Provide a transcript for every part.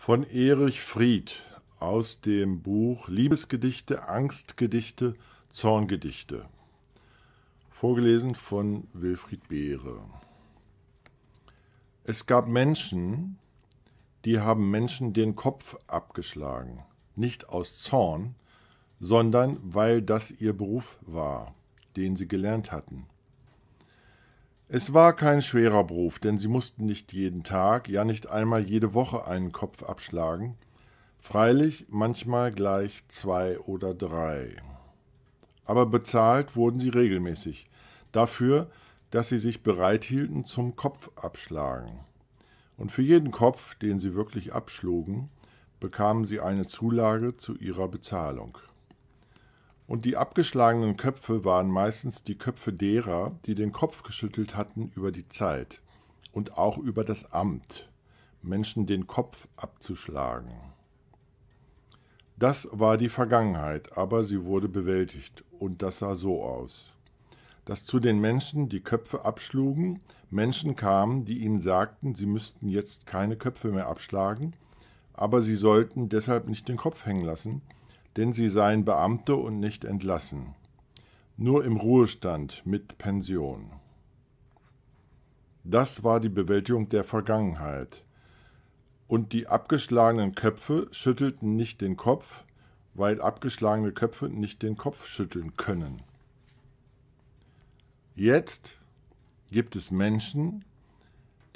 von Erich Fried aus dem Buch Liebesgedichte, Angstgedichte, Zorngedichte. Vorgelesen von Wilfried Beere. Es gab Menschen, die haben Menschen den Kopf abgeschlagen, nicht aus Zorn, sondern weil das ihr Beruf war, den sie gelernt hatten. Es war kein schwerer Beruf, denn sie mussten nicht jeden Tag, ja nicht einmal jede Woche einen Kopf abschlagen, freilich manchmal gleich zwei oder drei. Aber bezahlt wurden sie regelmäßig, dafür, dass sie sich bereithielten zum Kopfabschlagen. Und für jeden Kopf, den sie wirklich abschlugen, bekamen sie eine Zulage zu ihrer Bezahlung und die abgeschlagenen Köpfe waren meistens die Köpfe derer, die den Kopf geschüttelt hatten über die Zeit und auch über das Amt, Menschen den Kopf abzuschlagen. Das war die Vergangenheit, aber sie wurde bewältigt, und das sah so aus. Dass zu den Menschen die Köpfe abschlugen, Menschen kamen, die ihnen sagten, sie müssten jetzt keine Köpfe mehr abschlagen, aber sie sollten deshalb nicht den Kopf hängen lassen, denn sie seien Beamte und nicht entlassen. Nur im Ruhestand mit Pension. Das war die Bewältigung der Vergangenheit. Und die abgeschlagenen Köpfe schüttelten nicht den Kopf, weil abgeschlagene Köpfe nicht den Kopf schütteln können. Jetzt gibt es Menschen,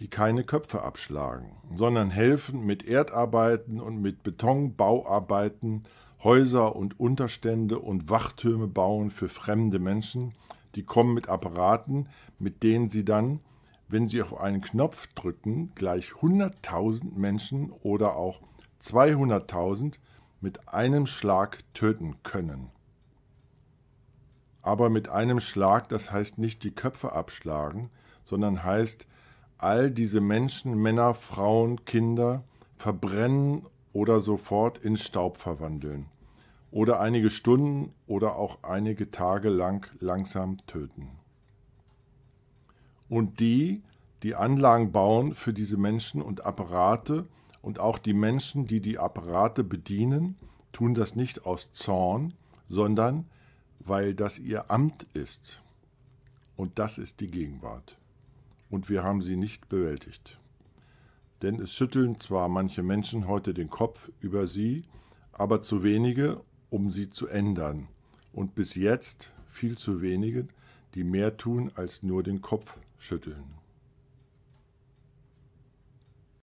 die keine Köpfe abschlagen, sondern helfen, mit Erdarbeiten und mit Betonbauarbeiten Häuser und Unterstände und Wachtürme bauen für fremde Menschen, die kommen mit Apparaten, mit denen sie dann, wenn sie auf einen Knopf drücken, gleich 100.000 Menschen oder auch 200.000 mit einem Schlag töten können. Aber mit einem Schlag, das heißt nicht die Köpfe abschlagen, sondern heißt all diese Menschen, Männer, Frauen, Kinder, verbrennen oder sofort in Staub verwandeln oder einige Stunden oder auch einige Tage lang langsam töten. Und die, die Anlagen bauen für diese Menschen und Apparate und auch die Menschen, die die Apparate bedienen, tun das nicht aus Zorn, sondern weil das ihr Amt ist. Und das ist die Gegenwart und wir haben sie nicht bewältigt. Denn es schütteln zwar manche Menschen heute den Kopf über sie, aber zu wenige, um sie zu ändern. Und bis jetzt viel zu wenige, die mehr tun, als nur den Kopf schütteln.